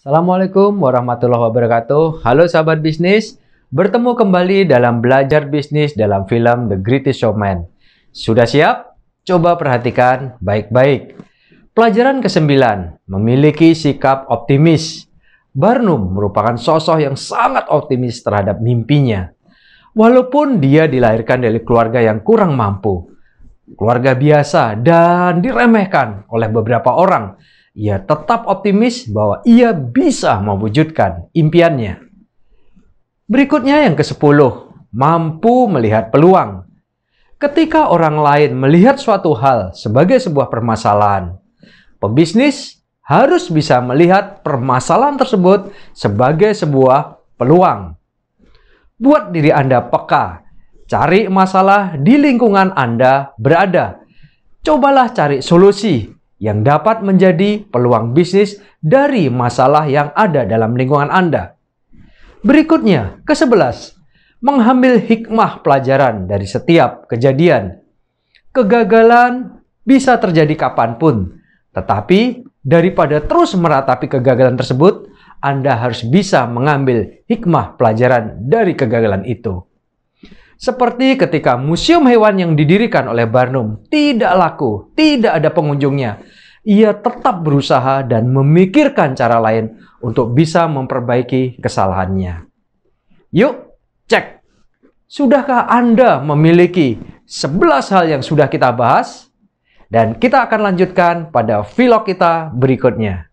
Assalamualaikum warahmatullahi wabarakatuh. Halo sahabat bisnis, bertemu kembali dalam belajar bisnis dalam film The Greatest Showman. Sudah siap? Coba perhatikan baik-baik. Pelajaran ke-9, memiliki sikap optimis. Barnum merupakan sosok yang sangat optimis terhadap mimpinya. Walaupun dia dilahirkan dari keluarga yang kurang mampu, keluarga biasa dan diremehkan oleh beberapa orang, ia tetap optimis bahwa ia bisa mewujudkan impiannya. Berikutnya yang ke-10, mampu melihat peluang. Ketika orang lain melihat suatu hal sebagai sebuah permasalahan, pebisnis harus bisa melihat permasalahan tersebut sebagai sebuah peluang. Buat diri Anda peka, cari masalah di lingkungan Anda berada. Cobalah cari solusi yang dapat menjadi peluang bisnis dari masalah yang ada dalam lingkungan Anda. Berikutnya, ke-11, mengambil hikmah pelajaran dari setiap kejadian. Kegagalan bisa terjadi kapanpun, tetapi daripada terus meratapi kegagalan tersebut, Anda harus bisa mengambil hikmah pelajaran dari kegagalan itu. Seperti ketika museum hewan yang didirikan oleh Barnum tidak laku, tidak ada pengunjungnya. Ia tetap berusaha dan memikirkan cara lain untuk bisa memperbaiki kesalahannya. Yuk, cek. Sudahkah Anda memiliki 11 hal yang sudah kita bahas? Dan kita akan lanjutkan pada vlog kita berikutnya.